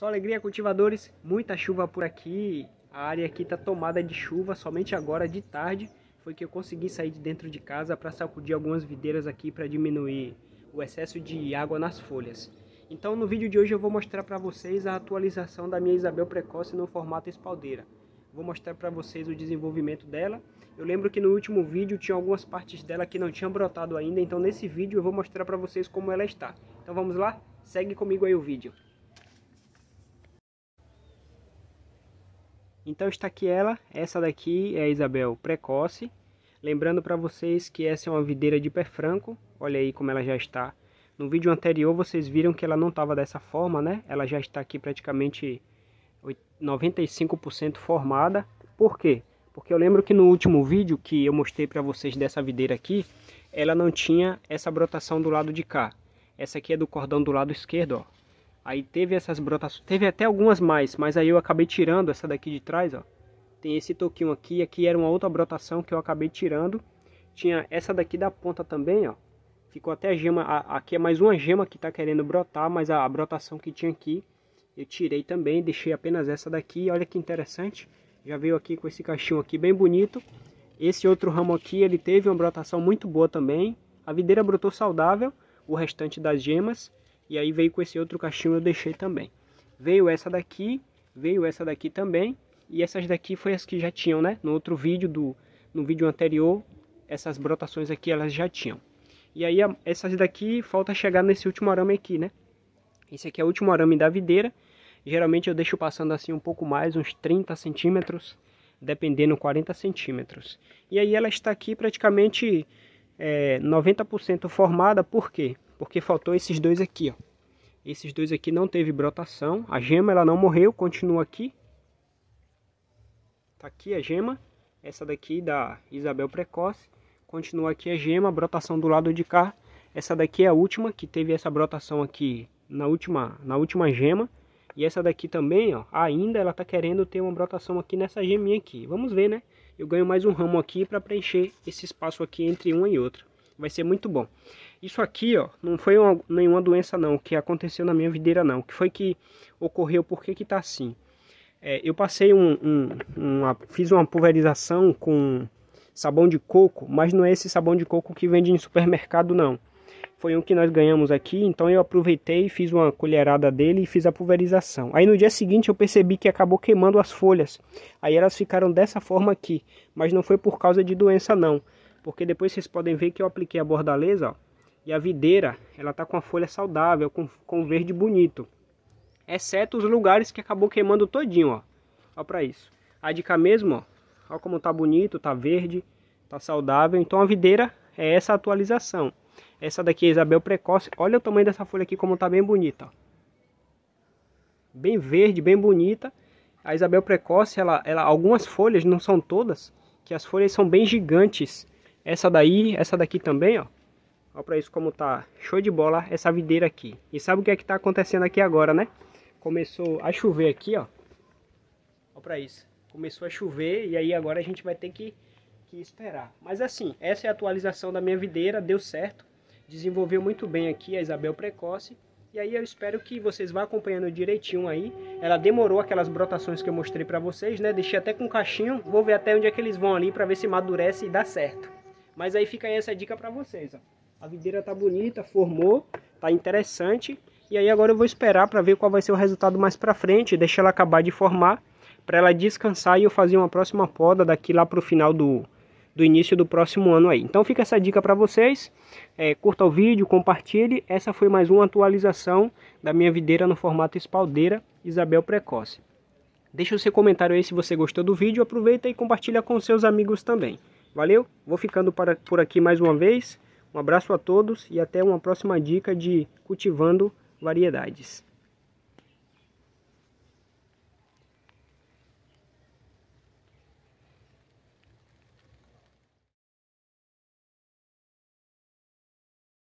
Só alegria, cultivadores. Muita chuva por aqui. A área aqui está tomada de chuva. Somente agora de tarde foi que eu consegui sair de dentro de casa para sacudir algumas videiras aqui para diminuir o excesso de água nas folhas. Então no vídeo de hoje eu vou mostrar para vocês a atualização da minha Isabel precoce no formato espaldeira. Vou mostrar para vocês o desenvolvimento dela. Eu lembro que no último vídeo tinha algumas partes dela que não tinham brotado ainda, então nesse vídeo eu vou mostrar para vocês como ela está. Então vamos lá? Segue comigo aí o vídeo. Então está aqui ela, essa daqui é a Isabel precoce. Lembrando para vocês que essa é uma videira de pé franco, olha aí como ela já está. No vídeo anterior vocês viram que ela não estava dessa forma, né? Ela já está aqui praticamente 95% formada. Por quê? Porque eu lembro que no último vídeo que eu mostrei para vocês dessa videira aqui, ela não tinha essa brotação do lado de cá. Essa aqui é do cordão do lado esquerdo, ó. Aí teve essas brotações, teve até algumas mais, mas aí eu acabei tirando essa daqui de trás, ó. Tem esse toquinho aqui, aqui era uma outra brotação que eu acabei tirando. Tinha essa daqui da ponta também, ó. Ficou até a gema, a, aqui é mais uma gema que tá querendo brotar, mas a, a brotação que tinha aqui eu tirei também, deixei apenas essa daqui. Olha que interessante, já veio aqui com esse caixinho aqui bem bonito. Esse outro ramo aqui, ele teve uma brotação muito boa também. A videira brotou saudável, o restante das gemas e aí veio com esse outro caixinho eu deixei também. Veio essa daqui, veio essa daqui também. E essas daqui foi as que já tinham, né? No outro vídeo, do, no vídeo anterior, essas brotações aqui elas já tinham. E aí essas daqui falta chegar nesse último arame aqui, né? Esse aqui é o último arame da videira. Geralmente eu deixo passando assim um pouco mais, uns 30 centímetros, dependendo 40 centímetros. E aí ela está aqui praticamente é, eh, 90% formada, por quê? porque faltou esses dois aqui, ó. Esses dois aqui não teve brotação, a gema ela não morreu, continua aqui. Tá aqui a gema, essa daqui da Isabel Precoce, continua aqui a gema, a brotação do lado de cá. Essa daqui é a última, que teve essa brotação aqui na última, na última gema. E essa daqui também, ó, ainda ela tá querendo ter uma brotação aqui nessa geminha aqui. Vamos ver, né? Eu ganho mais um ramo aqui para preencher esse espaço aqui entre uma e outra vai ser muito bom. Isso aqui, ó, não foi uma, nenhuma doença não, que aconteceu na minha videira não, que foi que ocorreu, por que que tá assim? É, eu passei um, um uma, fiz uma pulverização com sabão de coco, mas não é esse sabão de coco que vende em supermercado não. Foi um que nós ganhamos aqui, então eu aproveitei, fiz uma colherada dele e fiz a pulverização. Aí no dia seguinte eu percebi que acabou queimando as folhas. Aí elas ficaram dessa forma aqui, mas não foi por causa de doença não porque depois vocês podem ver que eu apliquei a bordaleza ó, e a videira ela tá com a folha saudável, com, com verde bonito, exceto os lugares que acabou queimando todinho, ó, ó para isso. A de cá mesmo, ó, ó como tá bonito, tá verde, tá saudável, então a videira é essa atualização. Essa daqui é Isabel Precoce, olha o tamanho dessa folha aqui como tá bem bonita, ó. Bem verde, bem bonita. A Isabel Precoce, ela, ela, algumas folhas, não são todas, que as folhas são bem gigantes, essa daí, essa daqui também, ó. Olha para isso como tá show de bola essa videira aqui. E sabe o que é que tá acontecendo aqui agora, né? Começou a chover aqui, ó. Olha para isso. Começou a chover e aí agora a gente vai ter que, que esperar. Mas assim, essa é a atualização da minha videira, deu certo. Desenvolveu muito bem aqui a Isabel Precoce. E aí eu espero que vocês vá acompanhando direitinho aí. Ela demorou aquelas brotações que eu mostrei para vocês, né? Deixei até com caixinho. Vou ver até onde é que eles vão ali para ver se madurece e dá certo. Mas aí fica aí essa dica para vocês, ó. A videira tá bonita, formou, tá interessante. E aí agora eu vou esperar para ver qual vai ser o resultado mais para frente, deixa ela acabar de formar, para ela descansar e eu fazer uma próxima poda daqui lá para o final do do início do próximo ano aí. Então fica essa dica para vocês. É, curta o vídeo, compartilhe. Essa foi mais uma atualização da minha videira no formato espaldeira Isabel Precoce. Deixa o seu comentário aí se você gostou do vídeo. Aproveita e compartilha com seus amigos também. Valeu? Vou ficando para, por aqui mais uma vez. Um abraço a todos e até uma próxima dica de Cultivando Variedades.